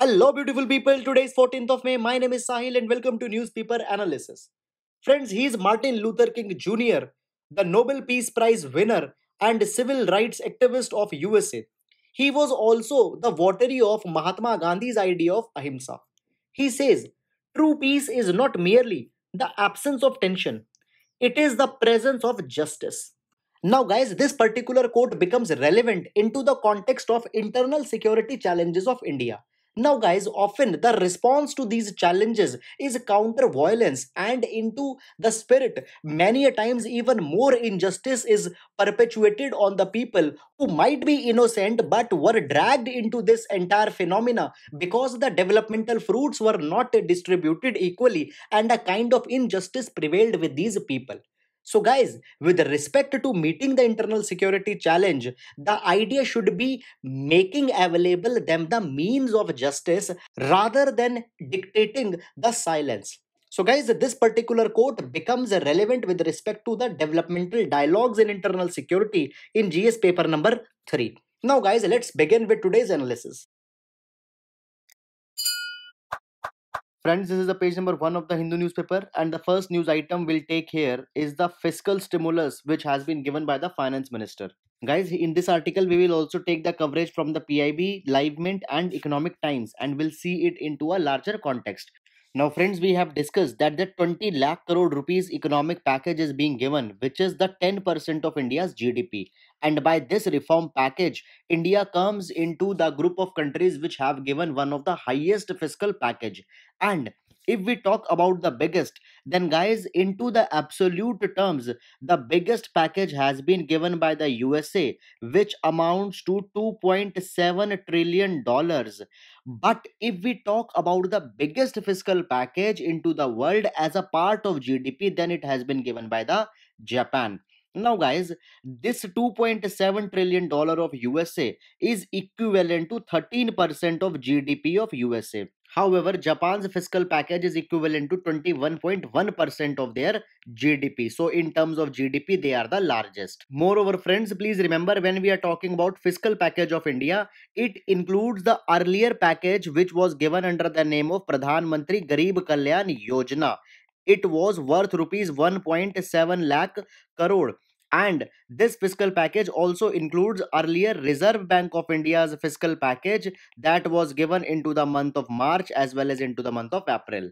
Hello, beautiful people. Today is 14th of May. My name is Sahil and welcome to Newspaper Analysis. Friends, he is Martin Luther King Jr., the Nobel Peace Prize winner and civil rights activist of USA. He was also the votary of Mahatma Gandhi's idea of ahimsa. He says, true peace is not merely the absence of tension, it is the presence of justice. Now, guys, this particular quote becomes relevant into the context of internal security challenges of India now, guys, often the response to these challenges is counter violence and into the spirit. Many a times, even more injustice is perpetuated on the people who might be innocent but were dragged into this entire phenomena because the developmental fruits were not distributed equally and a kind of injustice prevailed with these people. So, guys, with respect to meeting the internal security challenge, the idea should be making available them the means of justice rather than dictating the silence. So, guys, this particular quote becomes relevant with respect to the developmental dialogues in internal security in GS paper number 3. Now, guys, let's begin with today's analysis. Friends, this is the page number one of the Hindu newspaper, and the first news item we'll take here is the fiscal stimulus which has been given by the finance minister. Guys, in this article, we will also take the coverage from the PIB, LiveMint, and Economic Times, and we'll see it into a larger context. Now, friends, we have discussed that the 20 lakh crore rupees economic package is being given, which is the 10% of India's GDP. And by this reform package, India comes into the group of countries which have given one of the highest fiscal package. And if we talk about the biggest then guys into the absolute terms the biggest package has been given by the usa which amounts to 2.7 trillion dollars but if we talk about the biggest fiscal package into the world as a part of gdp then it has been given by the japan now, guys, this $2.7 trillion of USA is equivalent to 13% of GDP of USA. However, Japan's fiscal package is equivalent to 21.1% of their GDP. So, in terms of GDP, they are the largest. Moreover, friends, please remember when we are talking about fiscal package of India, it includes the earlier package which was given under the name of Pradhan Mantri Garib Kalyan Yojana, it was worth rupees 1.7 lakh crore and this fiscal package also includes earlier reserve bank of india's fiscal package that was given into the month of march as well as into the month of april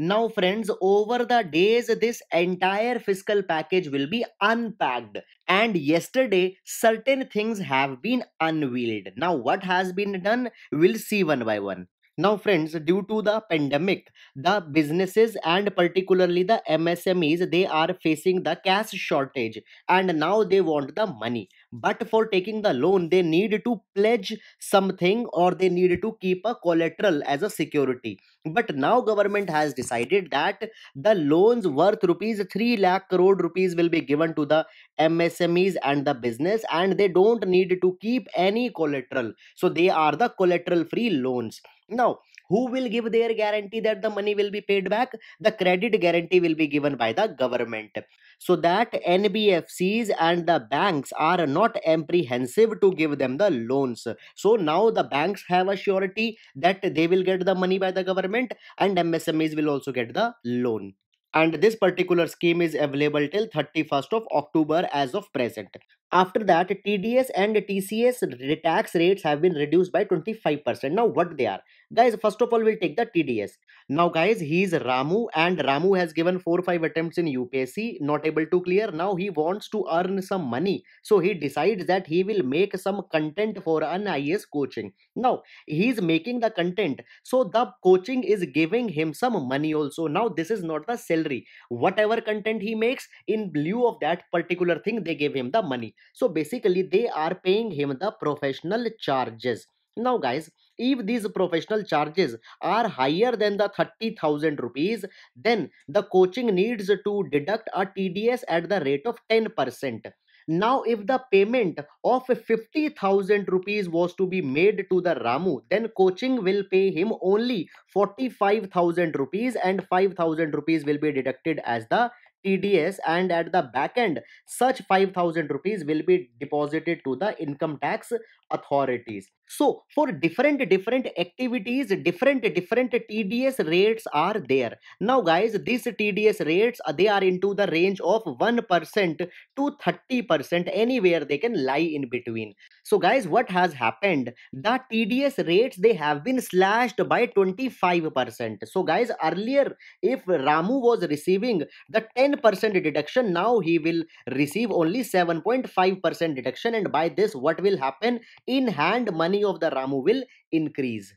now, friends, over the days, this entire fiscal package will be unpacked. And yesterday, certain things have been unveiled. Now, what has been done, we'll see one by one. Now, friends, due to the pandemic, the businesses and particularly the MSMEs, they are facing the cash shortage and now they want the money. But for taking the loan, they need to pledge something or they need to keep a collateral as a security. But now government has decided that the loans worth rupees 3 lakh crore rupees will be given to the MSMEs and the business and they don't need to keep any collateral. So they are the collateral free loans. Now, who will give their guarantee that the money will be paid back? The credit guarantee will be given by the government. So that NBFCs and the banks are not apprehensive to give them the loans. So now the banks have a surety that they will get the money by the government and MSMEs will also get the loan and this particular scheme is available till 31st of October as of present after that tds and tcs tax rates have been reduced by 25% now what they are guys first of all we'll take the tds now guys he is ramu and ramu has given four five attempts in upsc not able to clear now he wants to earn some money so he decides that he will make some content for an is coaching now he is making the content so the coaching is giving him some money also now this is not the salary whatever content he makes in lieu of that particular thing they give him the money so basically they are paying him the professional charges. Now guys, if these professional charges are higher than the 30,000 rupees, then the coaching needs to deduct a TDS at the rate of 10%. Now, if the payment of 50,000 rupees was to be made to the Ramu, then coaching will pay him only 45,000 rupees and 5,000 rupees will be deducted as the TDS and at the back end such 5000 rupees will be deposited to the income tax authorities so for different different activities different different tds rates are there now guys these tds rates they are into the range of 1% to 30% anywhere they can lie in between so guys what has happened the tds rates they have been slashed by 25% so guys earlier if ramu was receiving the 10% deduction now he will receive only 7.5% deduction and by this what will happen in hand money of the Ramu will increase.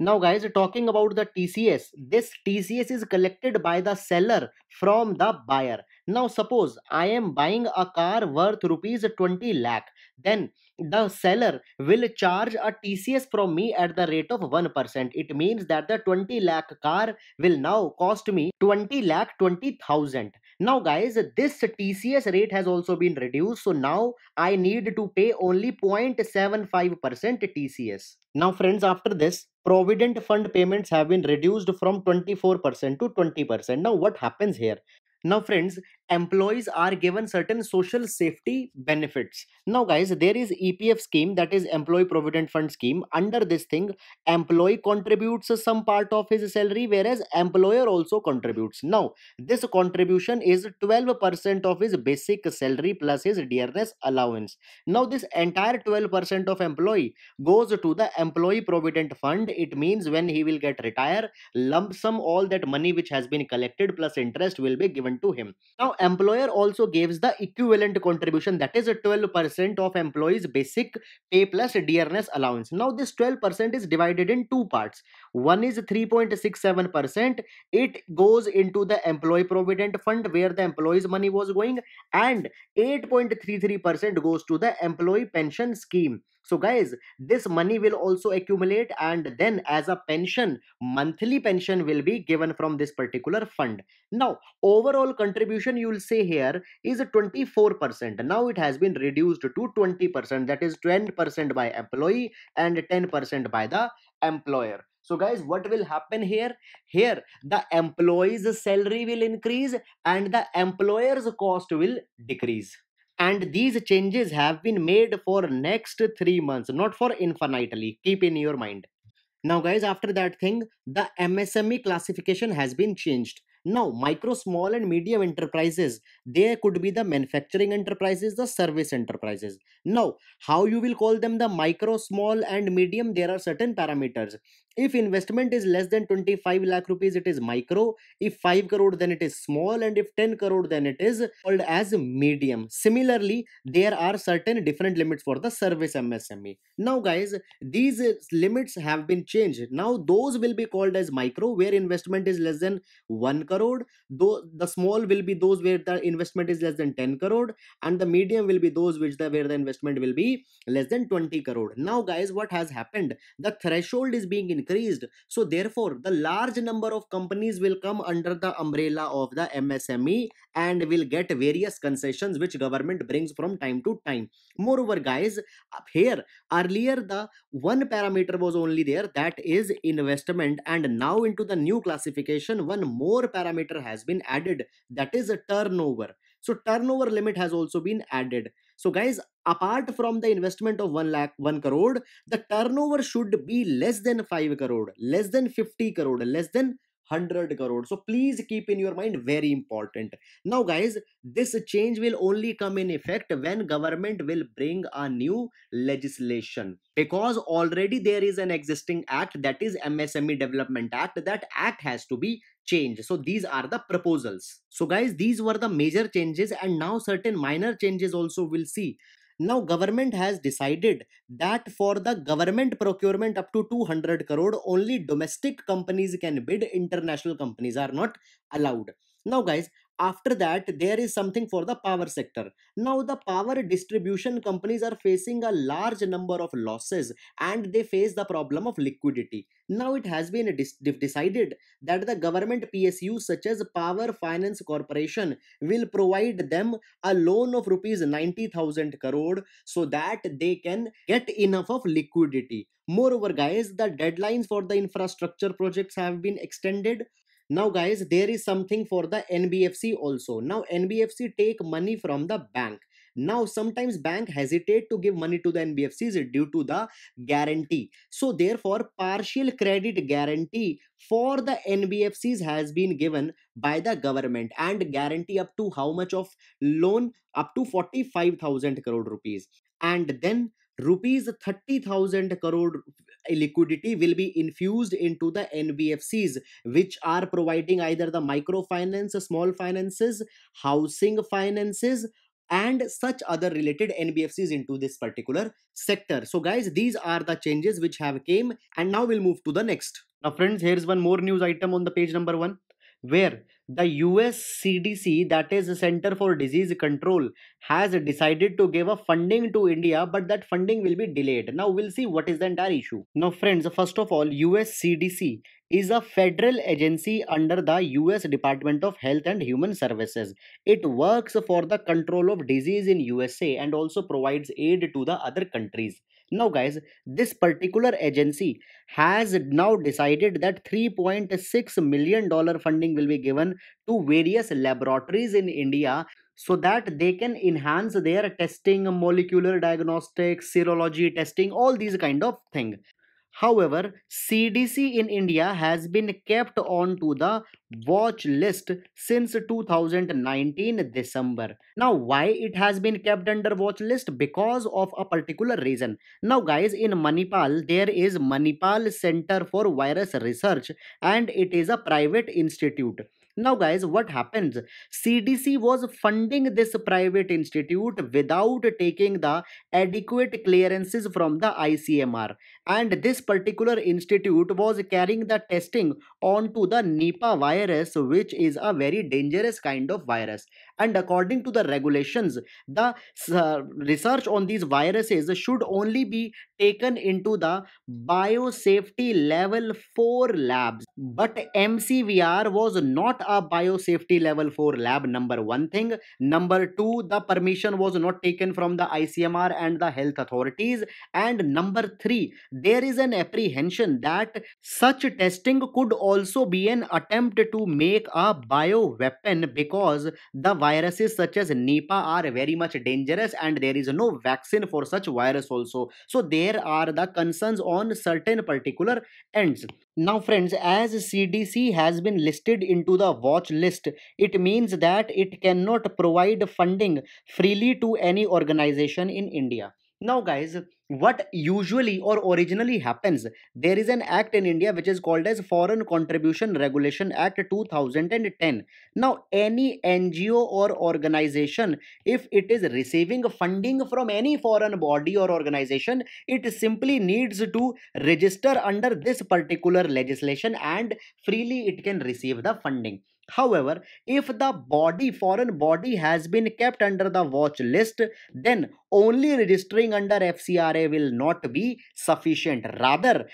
Now guys talking about the TCS, this TCS is collected by the seller from the buyer. Now suppose I am buying a car worth rupees 20 lakh then the seller will charge a TCS from me at the rate of 1%. It means that the 20 lakh car will now cost me 20 lakh 20,000. Now guys, this TCS rate has also been reduced. So now I need to pay only 0.75% TCS. Now friends, after this, provident fund payments have been reduced from 24% to 20%. Now what happens here? Now friends, employees are given certain social safety benefits now guys there is epf scheme that is employee provident fund scheme under this thing employee contributes some part of his salary whereas employer also contributes now this contribution is 12% of his basic salary plus his dearness allowance now this entire 12% of employee goes to the employee provident fund it means when he will get retire lump sum all that money which has been collected plus interest will be given to him now employer also gives the equivalent contribution that is 12% of employees basic pay plus dearness allowance now this 12% is divided in two parts one is 3.67% it goes into the employee provident fund where the employees money was going and 8.33% goes to the employee pension scheme so guys this money will also accumulate and then as a pension monthly pension will be given from this particular fund now overall contribution you will say here is 24% now it has been reduced to 20% that is 20% by employee and 10% by the employer so guys what will happen here here the employee's salary will increase and the employer's cost will decrease and these changes have been made for next 3 months not for infinitely keep in your mind now guys after that thing the msme classification has been changed now micro small and medium enterprises they could be the manufacturing enterprises the service enterprises now how you will call them the micro small and medium there are certain parameters if investment is less than 25 lakh rupees it is micro if 5 crore then it is small and if 10 crore then it is called as medium similarly there are certain different limits for the service msme now guys these limits have been changed now those will be called as micro where investment is less than 1 crore though the small will be those where the investment is less than 10 crore and the medium will be those which the where the investment will be less than 20 crore now guys what has happened the threshold is being increased. So therefore, the large number of companies will come under the umbrella of the MSME and will get various concessions which government brings from time to time. Moreover, guys, here earlier the one parameter was only there that is investment and now into the new classification one more parameter has been added that is a turnover. So turnover limit has also been added. So, guys, apart from the investment of 1 lakh, 1 crore, the turnover should be less than 5 crore, less than 50 crore, less than 100 crore so please keep in your mind very important now guys this change will only come in effect when government will bring a new legislation because already there is an existing act that is msme development act that act has to be change so these are the proposals so guys these were the major changes and now certain minor changes also we'll see now government has decided that for the government procurement up to 200 crore only domestic companies can bid international companies are not allowed now guys after that there is something for the power sector now the power distribution companies are facing a large number of losses and they face the problem of liquidity now it has been decided that the government PSU such as power finance corporation will provide them a loan of rupees 90000 crore so that they can get enough of liquidity moreover guys the deadlines for the infrastructure projects have been extended now guys there is something for the nbfc also now nbfc take money from the bank now sometimes bank hesitate to give money to the nbfcs due to the guarantee so therefore partial credit guarantee for the nbfcs has been given by the government and guarantee up to how much of loan up to 45000 crore rupees and then rupees 30000 crore liquidity will be infused into the nbfcs which are providing either the microfinance small finances housing finances and such other related nbfcs into this particular sector so guys these are the changes which have came and now we'll move to the next now friends here's one more news item on the page number 1 where the US CDC, that is Center for Disease Control, has decided to give a funding to India, but that funding will be delayed. Now we'll see what is the entire issue. Now, friends, first of all, US CDC is a federal agency under the US Department of Health and Human Services. It works for the control of disease in USA and also provides aid to the other countries. Now, guys, this particular agency has now decided that $3.6 million funding will be given to various laboratories in India so that they can enhance their testing, molecular diagnostics, serology testing, all these kind of thing. However, CDC in India has been kept on to the watch list since 2019 December. Now, why it has been kept under watch list? Because of a particular reason. Now, guys, in Manipal, there is Manipal Center for Virus Research and it is a private institute. Now, guys, what happens? CDC was funding this private institute without taking the adequate clearances from the ICMR and this particular institute was carrying the testing onto the Nipah virus which is a very dangerous kind of virus and according to the regulations the uh, research on these viruses should only be taken into the biosafety level 4 labs but MCVR was not a biosafety level 4 lab number one thing number two the permission was not taken from the ICMR and the health authorities and number three there is an apprehension that such testing could also be an attempt to make a bioweapon because the viruses such as Nipah are very much dangerous and there is no vaccine for such virus also. So there are the concerns on certain particular ends. Now friends, as CDC has been listed into the watch list, it means that it cannot provide funding freely to any organization in India. Now guys, what usually or originally happens there is an act in india which is called as foreign contribution regulation act 2010 now any ngo or organization if it is receiving funding from any foreign body or organization it simply needs to register under this particular legislation and freely it can receive the funding However, if the body foreign body has been kept under the watch list, then only registering under FCRA will not be sufficient. Rather,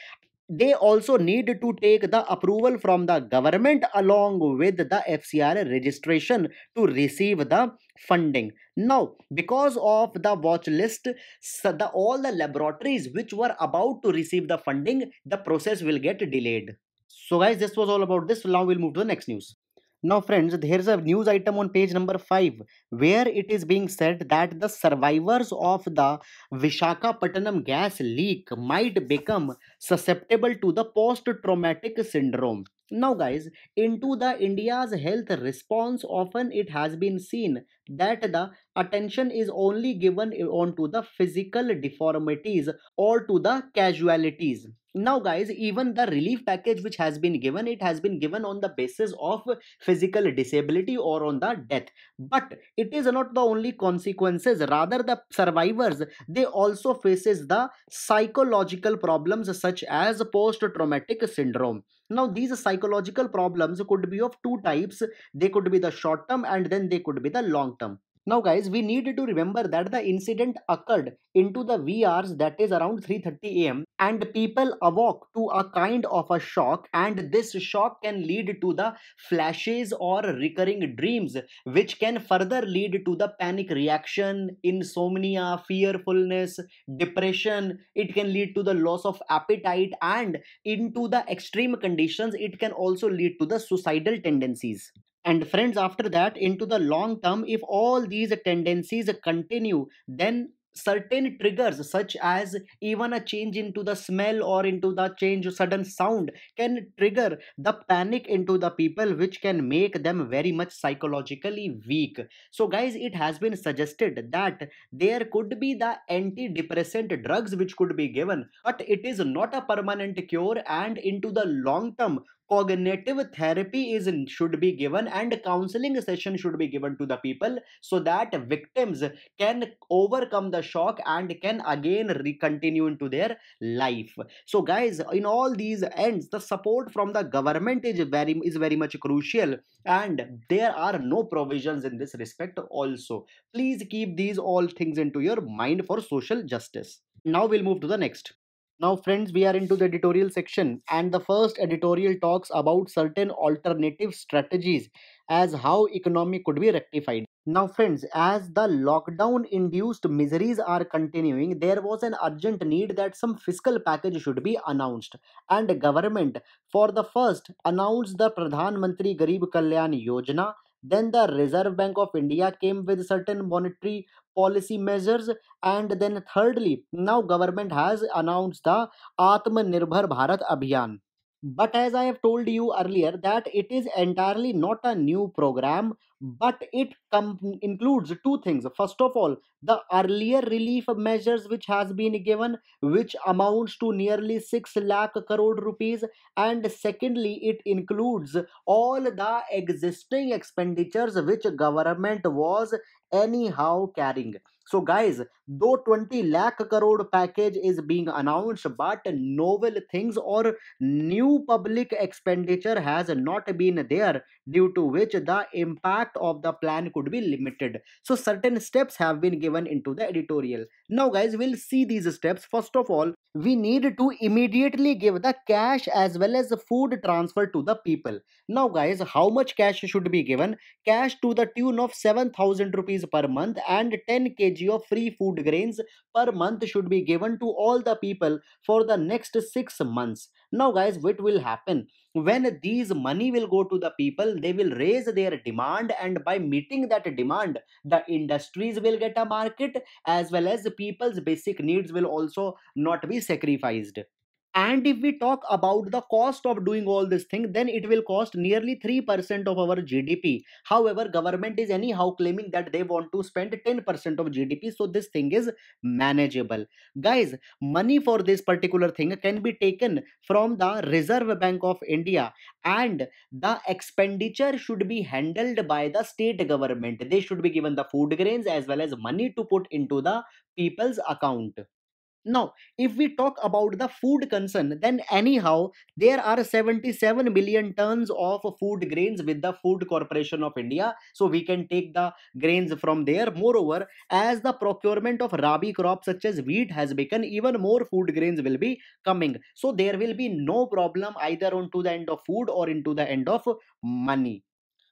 they also need to take the approval from the government along with the FCRA registration to receive the funding. Now, because of the watch list, so the, all the laboratories which were about to receive the funding, the process will get delayed. So guys, this was all about this. Now we'll move to the next news. Now friends, there's a news item on page number 5 where it is being said that the survivors of the Vishakhapatnam gas leak might become susceptible to the post-traumatic syndrome. Now guys, into the India's health response often it has been seen that the attention is only given on to the physical deformities or to the casualties now guys even the relief package which has been given it has been given on the basis of physical disability or on the death but it is not the only consequences rather the survivors they also faces the psychological problems such as post traumatic syndrome now these psychological problems could be of two types they could be the short term and then they could be the long term now guys, we need to remember that the incident occurred into the VRs that is around 3.30 am and people awoke to a kind of a shock and this shock can lead to the flashes or recurring dreams which can further lead to the panic reaction, insomnia, fearfulness, depression. It can lead to the loss of appetite and into the extreme conditions it can also lead to the suicidal tendencies. And friends, after that, into the long term, if all these tendencies continue, then certain triggers such as even a change into the smell or into the change sudden sound can trigger the panic into the people which can make them very much psychologically weak so guys it has been suggested that there could be the antidepressant drugs which could be given but it is not a permanent cure and into the long term cognitive therapy is should be given and counseling session should be given to the people so that victims can overcome the shock and can again recontinue into their life so guys in all these ends the support from the government is very is very much crucial and there are no provisions in this respect also please keep these all things into your mind for social justice now we'll move to the next now, friends, we are into the editorial section, and the first editorial talks about certain alternative strategies as how economy could be rectified. Now, friends, as the lockdown induced miseries are continuing, there was an urgent need that some fiscal package should be announced. And government, for the first, announced the Pradhan Mantri Garib Kalyan Yojana then the Reserve Bank of India came with certain monetary policy measures. And then thirdly, now government has announced the Atmanirbhar Bharat Abhiyan. But as I have told you earlier that it is entirely not a new program but it includes two things first of all the earlier relief measures which has been given which amounts to nearly 6 lakh crore rupees and secondly it includes all the existing expenditures which government was anyhow carrying so, guys, though 20 lakh crore package is being announced, but novel things or new public expenditure has not been there, due to which the impact of the plan could be limited. So, certain steps have been given into the editorial. Now, guys, we'll see these steps. First of all, we need to immediately give the cash as well as the food transfer to the people. Now guys, how much cash should be given? Cash to the tune of 7000 rupees per month and 10 kg of free food grains per month should be given to all the people for the next 6 months now guys what will happen when these money will go to the people they will raise their demand and by meeting that demand the industries will get a market as well as people's basic needs will also not be sacrificed and if we talk about the cost of doing all this thing then it will cost nearly 3% of our gdp however government is anyhow claiming that they want to spend 10% of gdp so this thing is manageable guys money for this particular thing can be taken from the reserve bank of india and the expenditure should be handled by the state government they should be given the food grains as well as money to put into the people's account now, if we talk about the food concern, then anyhow, there are 77 million tons of food grains with the Food Corporation of India. So we can take the grains from there. Moreover, as the procurement of Rabi crops such as wheat has begun, even more food grains will be coming. So there will be no problem either onto the end of food or into the end of money.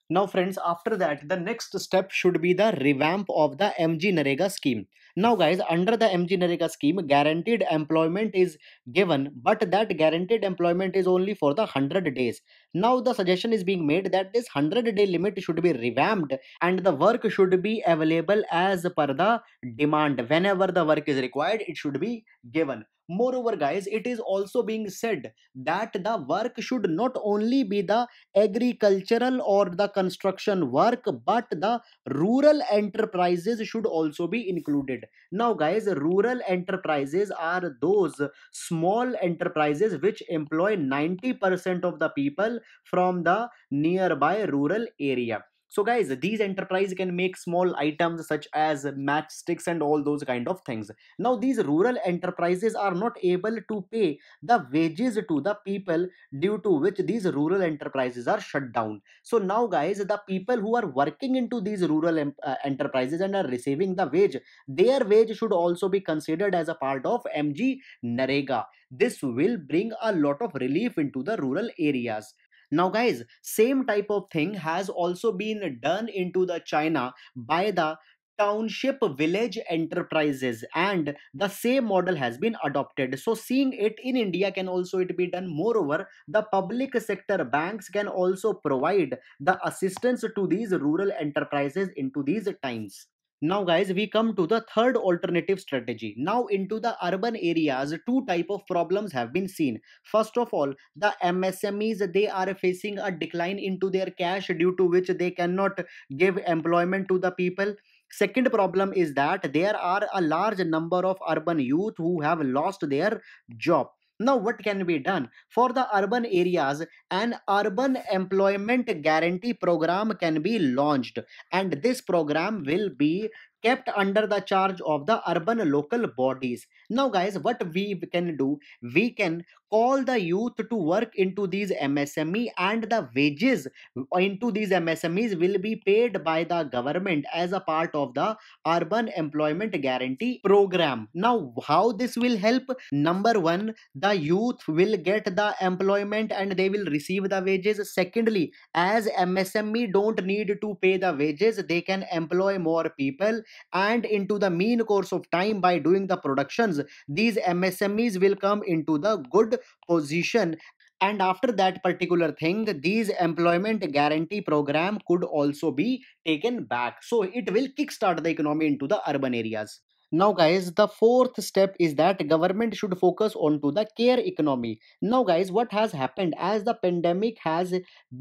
Now friends, after that, the next step should be the revamp of the MG Narega scheme. Now guys, under the MG Narega scheme, guaranteed employment is given, but that guaranteed employment is only for the 100 days. Now the suggestion is being made that this 100 day limit should be revamped and the work should be available as per the demand. Whenever the work is required, it should be given. Moreover, guys, it is also being said that the work should not only be the agricultural or the construction work, but the rural enterprises should also be included. Now, guys, rural enterprises are those small enterprises which employ 90% of the people from the nearby rural area. So guys, these enterprise can make small items such as matchsticks and all those kind of things. Now these rural enterprises are not able to pay the wages to the people due to which these rural enterprises are shut down. So now guys, the people who are working into these rural uh, enterprises and are receiving the wage, their wage should also be considered as a part of MG Narega. This will bring a lot of relief into the rural areas. Now guys, same type of thing has also been done into the China by the township village enterprises and the same model has been adopted so seeing it in india can also it be done moreover the public sector banks can also provide the assistance to these rural enterprises into these times now guys we come to the third alternative strategy now into the urban areas two type of problems have been seen first of all the msmes they are facing a decline into their cash due to which they cannot give employment to the people second problem is that there are a large number of urban youth who have lost their job now, what can be done? For the urban areas, an urban employment guarantee program can be launched, and this program will be kept under the charge of the urban local bodies. Now, guys, what we can do? We can call the youth to work into these MSME and the wages into these MSMEs will be paid by the government as a part of the Urban Employment Guarantee Program. Now, how this will help? Number one, the youth will get the employment and they will receive the wages. Secondly, as MSME don't need to pay the wages, they can employ more people and into the mean course of time by doing the productions, these MSMEs will come into the good position and after that particular thing these employment guarantee program could also be taken back so it will kickstart the economy into the urban areas now guys the fourth step is that government should focus on to the care economy now guys what has happened as the pandemic has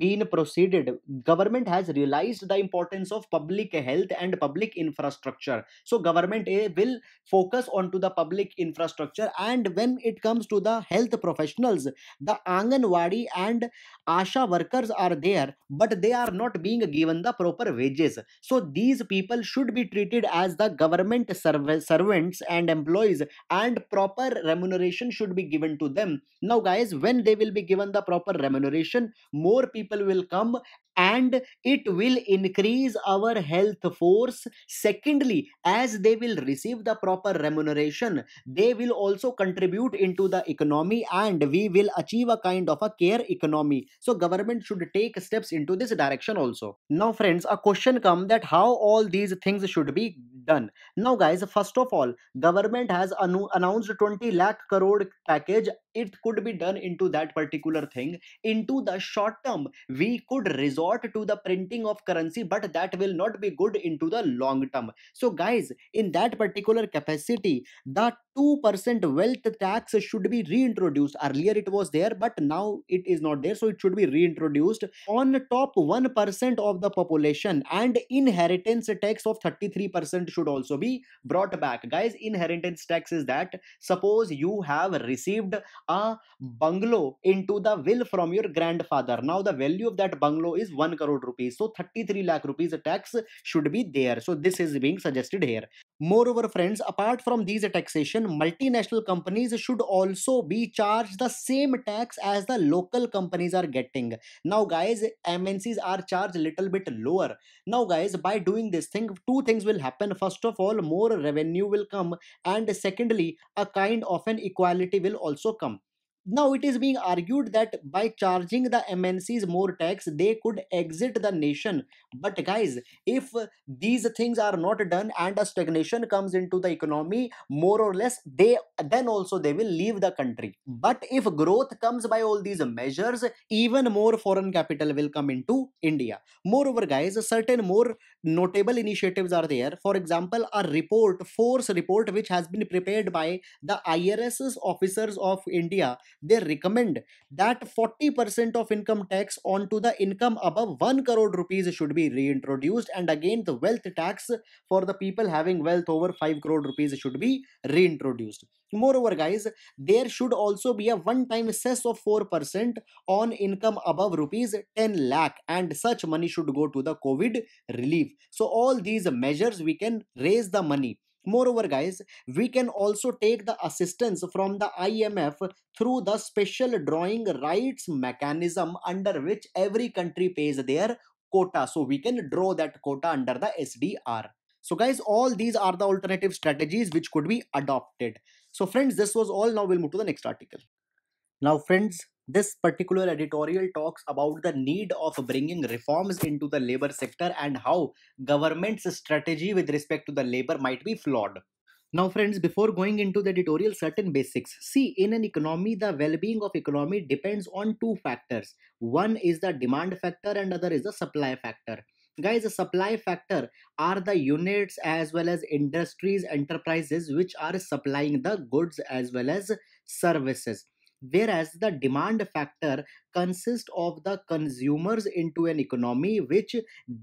been proceeded government has realized the importance of public health and public infrastructure so government eh, will focus on to the public infrastructure and when it comes to the health professionals the anganwadi and asha workers are there but they are not being given the proper wages so these people should be treated as the government service servants and employees and proper remuneration should be given to them now guys when they will be given the proper remuneration more people will come and it will increase our health force secondly as they will receive the proper remuneration they will also contribute into the economy and we will achieve a kind of a care economy so government should take steps into this direction also now friends a question come that how all these things should be done now guys first of all government has announced 20 lakh crore package it could be done into that particular thing into the short term we could resort to the printing of currency but that will not be good into the long term so guys in that particular capacity the 2% wealth tax should be reintroduced. Earlier it was there, but now it is not there, so it should be reintroduced on top 1% of the population. And inheritance tax of 33% should also be brought back. Guys, inheritance tax is that suppose you have received a bungalow into the will from your grandfather. Now the value of that bungalow is 1 crore rupees, so 33 lakh rupees tax should be there. So this is being suggested here. Moreover, friends, apart from these taxation, Indian multinational companies should also be charged the same tax as the local companies are getting. Now, guys, MNCs are charged a little bit lower. Now, guys, by doing this thing, two things will happen. First of all, more revenue will come, and secondly, a kind of an equality will also come. Now it is being argued that by charging the MNCs more tax, they could exit the nation. But guys, if these things are not done and a stagnation comes into the economy, more or less, they then also they will leave the country. But if growth comes by all these measures, even more foreign capital will come into India. Moreover, guys, certain more notable initiatives are there. For example, a report, force report, which has been prepared by the IRS's officers of India. They recommend that 40% of income tax onto the income above 1 crore rupees should be reintroduced. And again, the wealth tax for the people having wealth over 5 crore rupees should be reintroduced. Moreover, guys, there should also be a one-time cess of 4% on income above rupees 10 lakh and such money should go to the COVID relief so all these measures we can raise the money. Moreover, guys, we can also take the assistance from the IMF through the special drawing rights mechanism under which every country pays their quota. So we can draw that quota under the SDR. So guys, all these are the alternative strategies which could be adopted. So friends, this was all. Now we'll move to the next article. Now friends, this particular editorial talks about the need of bringing reforms into the labor sector and how government's strategy with respect to the labor might be flawed. Now friends, before going into the editorial, certain basics. See, in an economy, the well-being of economy depends on two factors. One is the demand factor and other is the supply factor. Guys, the supply factor are the units as well as industries, enterprises which are supplying the goods as well as services whereas the demand factor consists of the consumers into an economy which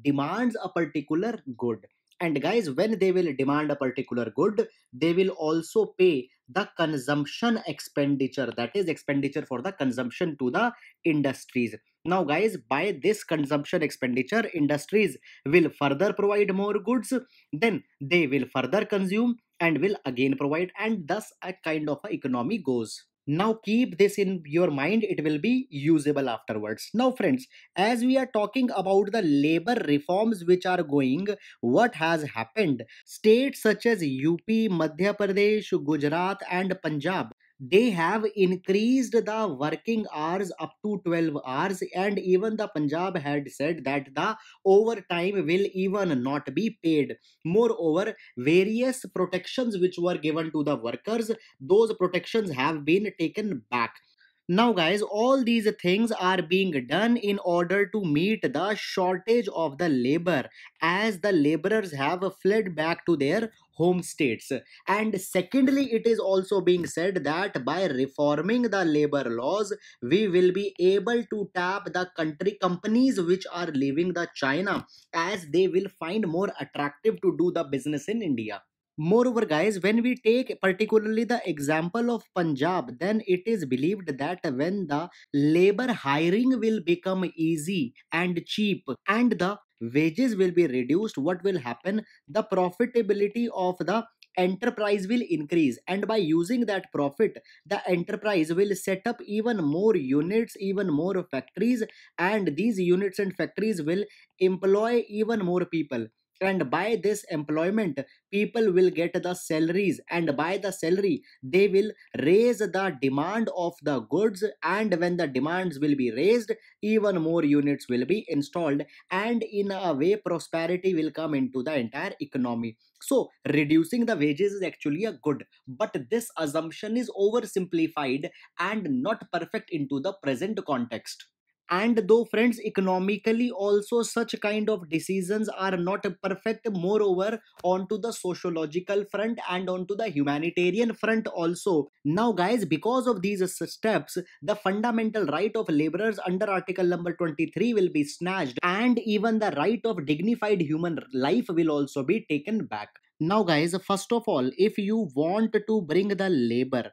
demands a particular good and guys when they will demand a particular good they will also pay the consumption expenditure that is expenditure for the consumption to the industries now guys by this consumption expenditure industries will further provide more goods then they will further consume and will again provide and thus a kind of economy goes now keep this in your mind, it will be usable afterwards. Now friends, as we are talking about the labor reforms which are going, what has happened? States such as UP, Madhya Pradesh, Gujarat and Punjab they have increased the working hours up to 12 hours and even the punjab had said that the overtime will even not be paid moreover various protections which were given to the workers those protections have been taken back now guys, all these things are being done in order to meet the shortage of the labor as the laborers have fled back to their home states. And secondly, it is also being said that by reforming the labor laws, we will be able to tap the country companies which are leaving the China as they will find more attractive to do the business in India. Moreover, guys, when we take particularly the example of Punjab, then it is believed that when the labor hiring will become easy and cheap and the wages will be reduced, what will happen? The profitability of the enterprise will increase and by using that profit the enterprise will set up even more units even more factories and these units and factories will employ even more people and by this employment people will get the salaries and by the salary they will raise the demand of the goods and when the demands will be raised even more units will be installed and in a way prosperity will come into the entire economy so reducing the wages is actually a good but this assumption is oversimplified and not perfect into the present context and though friends economically also such kind of decisions are not perfect moreover onto the sociological front and onto the humanitarian front also now guys because of these steps the fundamental right of laborers under article number 23 will be snatched and even the right of dignified human life will also be taken back now guys first of all if you want to bring the labor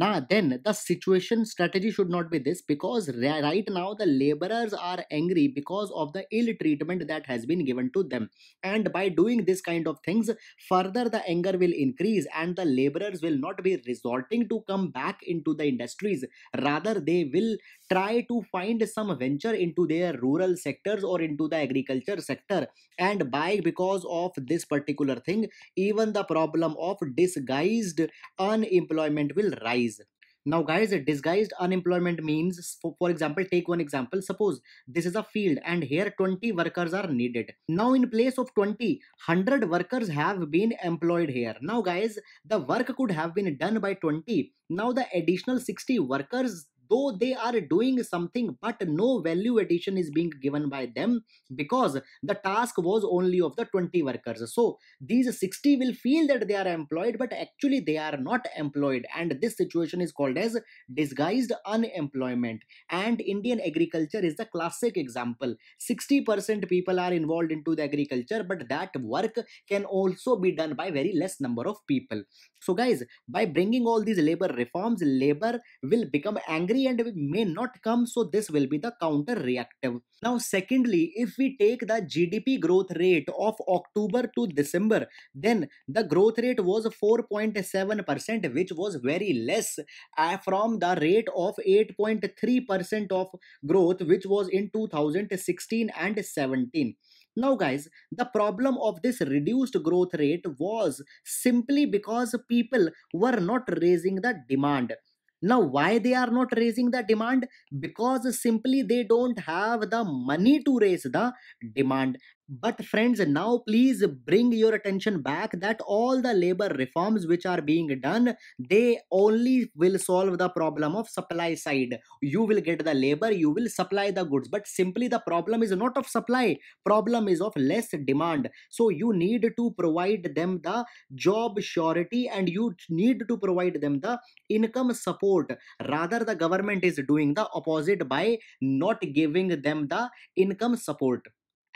now then the situation strategy should not be this because right now the laborers are angry because of the ill treatment that has been given to them and by doing this kind of things further the anger will increase and the laborers will not be resorting to come back into the industries rather they will try to find some venture into their rural sectors or into the agriculture sector and by because of this particular thing even the problem of disguised unemployment will rise now guys disguised unemployment means for, for example take one example suppose this is a field and here 20 workers are needed now in place of 20 100 workers have been employed here now guys the work could have been done by 20 now the additional 60 workers though they are doing something but no value addition is being given by them because the task was only of the 20 workers so these 60 will feel that they are employed but actually they are not employed and this situation is called as disguised unemployment and indian agriculture is the classic example 60% people are involved into the agriculture but that work can also be done by very less number of people so guys by bringing all these labor reforms labor will become angry and it may not come so this will be the counter reactive now secondly if we take the gdp growth rate of october to december then the growth rate was 4.7% which was very less uh, from the rate of 8.3% of growth which was in 2016 and 17 now, guys, the problem of this reduced growth rate was simply because people were not raising the demand now why they are not raising the demand because simply they don't have the money to raise the demand but friends, now please bring your attention back that all the labor reforms which are being done, they only will solve the problem of supply side. You will get the labor, you will supply the goods, but simply the problem is not of supply, problem is of less demand. So you need to provide them the job surety and you need to provide them the income support. Rather, the government is doing the opposite by not giving them the income support.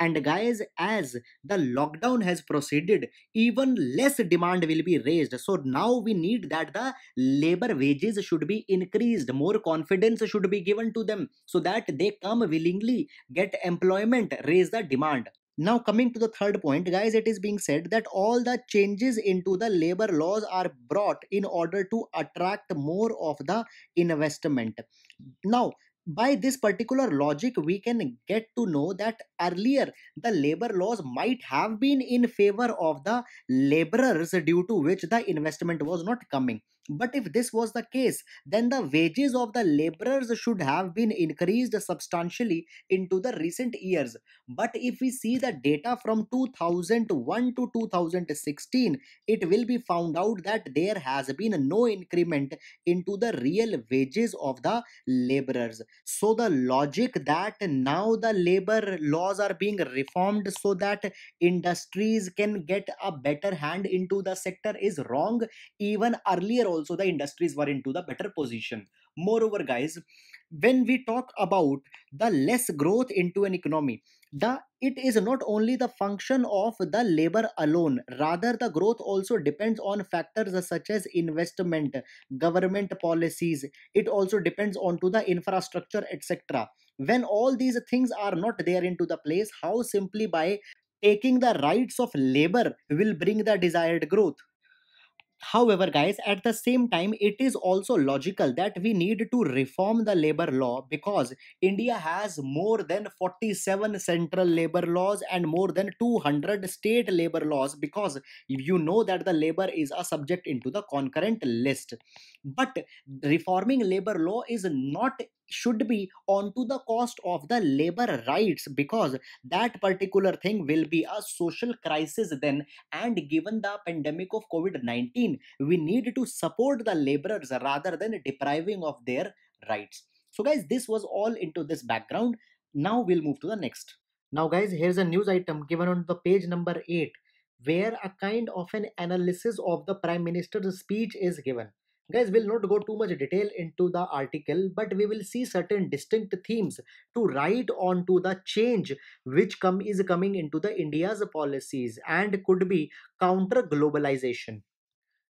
And guys, as the lockdown has proceeded, even less demand will be raised. So now we need that the labor wages should be increased, more confidence should be given to them so that they come willingly, get employment, raise the demand. Now, coming to the third point, guys, it is being said that all the changes into the labor laws are brought in order to attract more of the investment. Now, by this particular logic we can get to know that earlier the labor laws might have been in favor of the laborers due to which the investment was not coming but if this was the case, then the wages of the laborers should have been increased substantially into the recent years. But if we see the data from 2001 to 2016, it will be found out that there has been no increment into the real wages of the laborers. So the logic that now the labor laws are being reformed so that industries can get a better hand into the sector is wrong. Even earlier also also the industries were into the better position moreover guys when we talk about the less growth into an economy the it is not only the function of the labor alone rather the growth also depends on factors such as investment government policies it also depends on to the infrastructure etc when all these things are not there into the place how simply by taking the rights of labor will bring the desired growth However, guys, at the same time, it is also logical that we need to reform the labor law because India has more than 47 central labor laws and more than 200 state labor laws because you know that the labor is a subject into the concurrent list. But reforming labor law is not should be onto the cost of the labor rights because that particular thing will be a social crisis then and given the pandemic of covid-19 we need to support the laborers rather than depriving of their rights so guys this was all into this background now we'll move to the next now guys here's a news item given on the page number 8 where a kind of an analysis of the prime minister's speech is given Guys, we'll not go too much detail into the article, but we will see certain distinct themes to write on to the change which come is coming into the India's policies and could be counter globalization.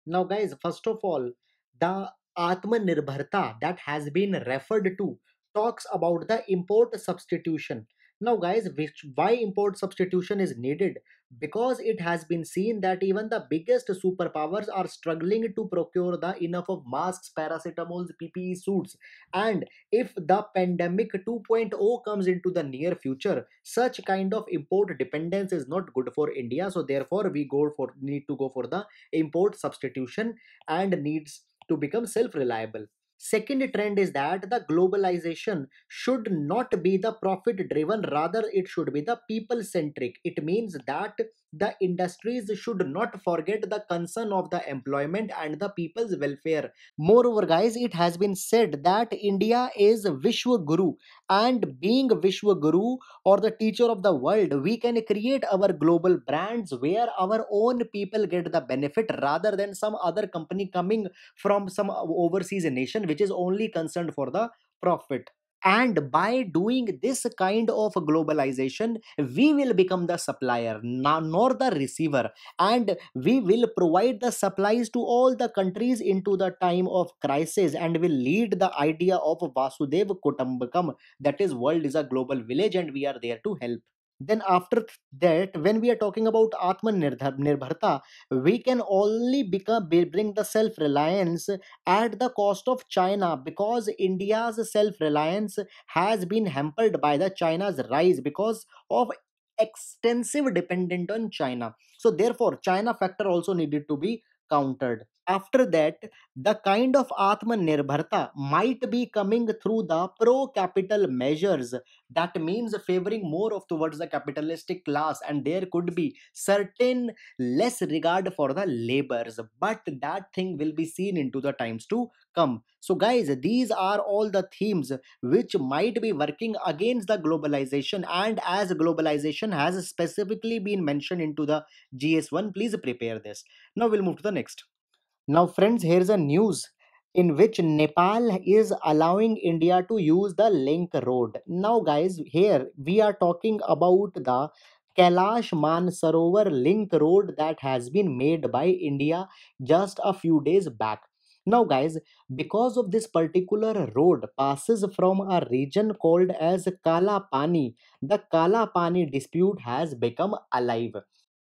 Now, guys, first of all, the Atmanirbharta that has been referred to talks about the import substitution. Now, guys, which why import substitution is needed? because it has been seen that even the biggest superpowers are struggling to procure the enough of masks paracetamols ppe suits and if the pandemic 2.0 comes into the near future such kind of import dependence is not good for india so therefore we go for need to go for the import substitution and needs to become self reliable Second trend is that the globalization should not be the profit driven, rather, it should be the people centric. It means that the industries should not forget the concern of the employment and the people's welfare. Moreover, guys, it has been said that India is Vishwa Guru, and being Vishwa Guru or the teacher of the world, we can create our global brands where our own people get the benefit rather than some other company coming from some overseas nation which is only concerned for the profit. And by doing this kind of globalization, we will become the supplier, nor the receiver. And we will provide the supplies to all the countries into the time of crisis and will lead the idea of Vasudev Kutumbakam. That is, world is a global village and we are there to help then after that when we are talking about nirbharta, we can only become bring the self reliance at the cost of china because india's self reliance has been hampered by the china's rise because of extensive dependent on china so therefore china factor also needed to be countered after that, the kind of Atmanirbharta might be coming through the pro capital measures. That means favoring more of towards the capitalistic class, and there could be certain less regard for the laborers. But that thing will be seen into the times to come. So, guys, these are all the themes which might be working against the globalization. And as globalization has specifically been mentioned into the GS1, please prepare this. Now, we'll move to the next. Now, friends, here's a news in which Nepal is allowing India to use the link road. Now, guys, here we are talking about the Kailash Mansarovar link road that has been made by India just a few days back. Now, guys, because of this particular road passes from a region called as Kalapani, the Kalapani dispute has become alive.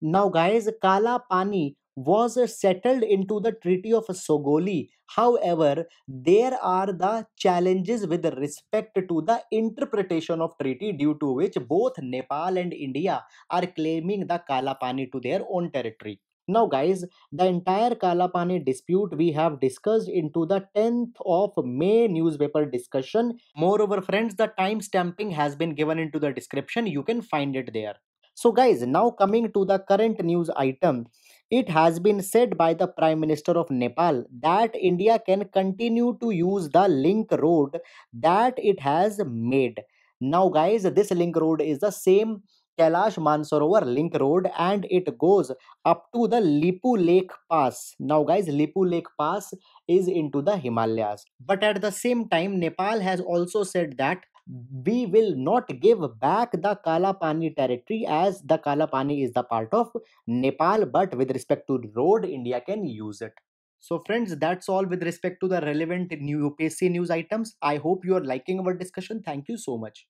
Now, guys, Kalapani was settled into the Treaty of Sogoli. However, there are the challenges with respect to the interpretation of treaty due to which both Nepal and India are claiming the Kalapani to their own territory. Now guys, the entire Kalapani dispute we have discussed into the 10th of May newspaper discussion. Moreover friends, the time stamping has been given into the description. You can find it there. So guys, now coming to the current news item. It has been said by the Prime Minister of Nepal that India can continue to use the link road that it has made. Now, guys, this link road is the same Kailash Mansarovar Link Road and it goes up to the Lipu Lake Pass. Now, guys, Lipu Lake Pass is into the Himalayas. But at the same time, Nepal has also said that we will not give back the Kalapani territory as the Kalapani is the part of Nepal, but with respect to road, India can use it. So friends, that's all with respect to the relevant new UPSC news items. I hope you are liking our discussion. Thank you so much.